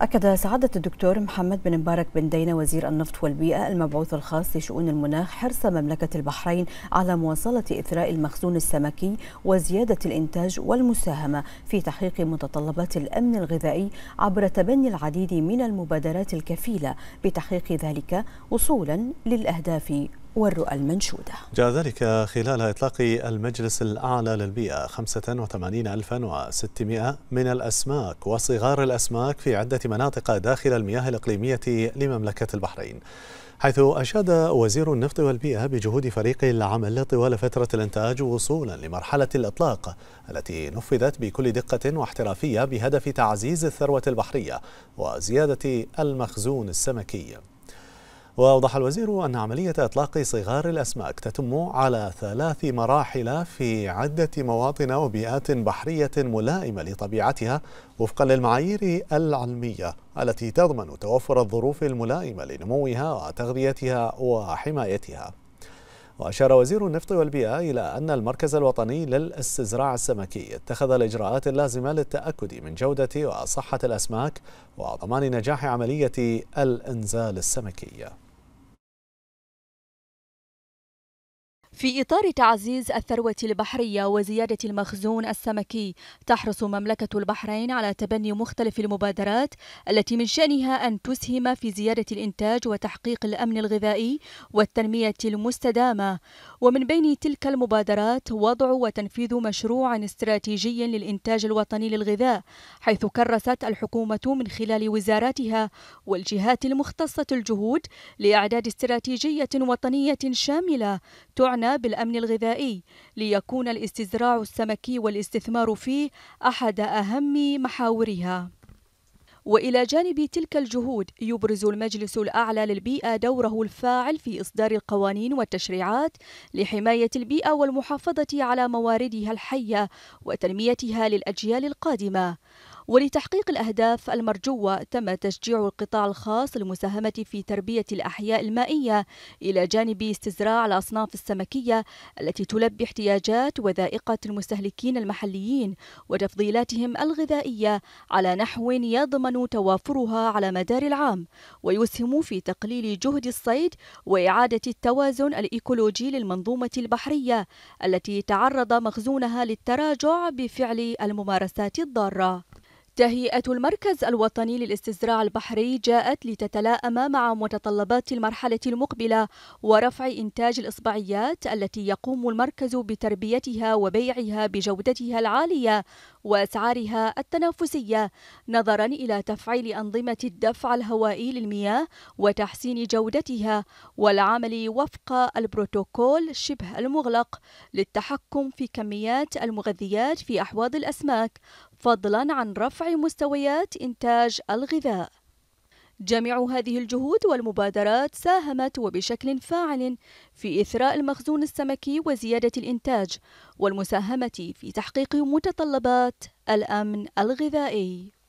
أكد سعادة الدكتور محمد بن مبارك بن دينا وزير النفط والبيئة المبعوث الخاص لشؤون المناخ حرص مملكة البحرين على مواصلة إثراء المخزون السمكي وزيادة الإنتاج والمساهمة في تحقيق متطلبات الأمن الغذائي عبر تبني العديد من المبادرات الكفيلة بتحقيق ذلك وصولا للأهداف والرؤى المنشودة جاء ذلك خلال إطلاق المجلس الأعلى للبيئة 85600 من الأسماك وصغار الأسماك في عدة مناطق داخل المياه الإقليمية لمملكة البحرين حيث أشاد وزير النفط والبيئة بجهود فريق العمل طوال فترة الإنتاج وصولا لمرحلة الإطلاق التي نفذت بكل دقة واحترافية بهدف تعزيز الثروة البحرية وزيادة المخزون السمكي وأوضح الوزير أن عملية إطلاق صغار الأسماك تتم على ثلاث مراحل في عدة مواطن وبيئات بحرية ملائمة لطبيعتها وفقا للمعايير العلمية التي تضمن توفر الظروف الملائمة لنموها وتغذيتها وحمايتها وأشار وزير النفط والبيئة إلى أن المركز الوطني للاستزراع السمكي اتخذ الإجراءات اللازمة للتأكد من جودة وصحة الأسماك وضمان نجاح عملية الإنزال السمكي في إطار تعزيز الثروة البحرية وزيادة المخزون السمكي تحرص مملكة البحرين على تبني مختلف المبادرات التي من شأنها أن تسهم في زيادة الإنتاج وتحقيق الأمن الغذائي والتنمية المستدامة ومن بين تلك المبادرات وضع وتنفيذ مشروع استراتيجي للإنتاج الوطني للغذاء حيث كرست الحكومة من خلال وزاراتها والجهات المختصة الجهود لإعداد استراتيجية وطنية شاملة تعنى بالأمن الغذائي ليكون الاستزراع السمكي والاستثمار فيه أحد أهم محاورها والى جانب تلك الجهود يبرز المجلس الاعلى للبيئه دوره الفاعل في اصدار القوانين والتشريعات لحمايه البيئه والمحافظه على مواردها الحيه وتنميتها للاجيال القادمه ولتحقيق الأهداف المرجوة تم تشجيع القطاع الخاص للمساهمة في تربية الأحياء المائية إلى جانب استزراع الأصناف السمكية التي تلبي احتياجات وذائقة المستهلكين المحليين وتفضيلاتهم الغذائية على نحو يضمن توافرها على مدار العام ويسهم في تقليل جهد الصيد وإعادة التوازن الإيكولوجي للمنظومة البحرية التي تعرض مخزونها للتراجع بفعل الممارسات الضارة تهيئة المركز الوطني للاستزراع البحري جاءت لتتلائم مع متطلبات المرحلة المقبلة ورفع إنتاج الإصبعيات التي يقوم المركز بتربيتها وبيعها بجودتها العالية وأسعارها التنافسية نظرا إلى تفعيل أنظمة الدفع الهوائي للمياه وتحسين جودتها والعمل وفق البروتوكول شبه المغلق للتحكم في كميات المغذيات في أحواض الأسماك فضلا عن رفع مستويات إنتاج الغذاء جميع هذه الجهود والمبادرات ساهمت وبشكل فاعل في إثراء المخزون السمكي وزيادة الإنتاج والمساهمة في تحقيق متطلبات الأمن الغذائي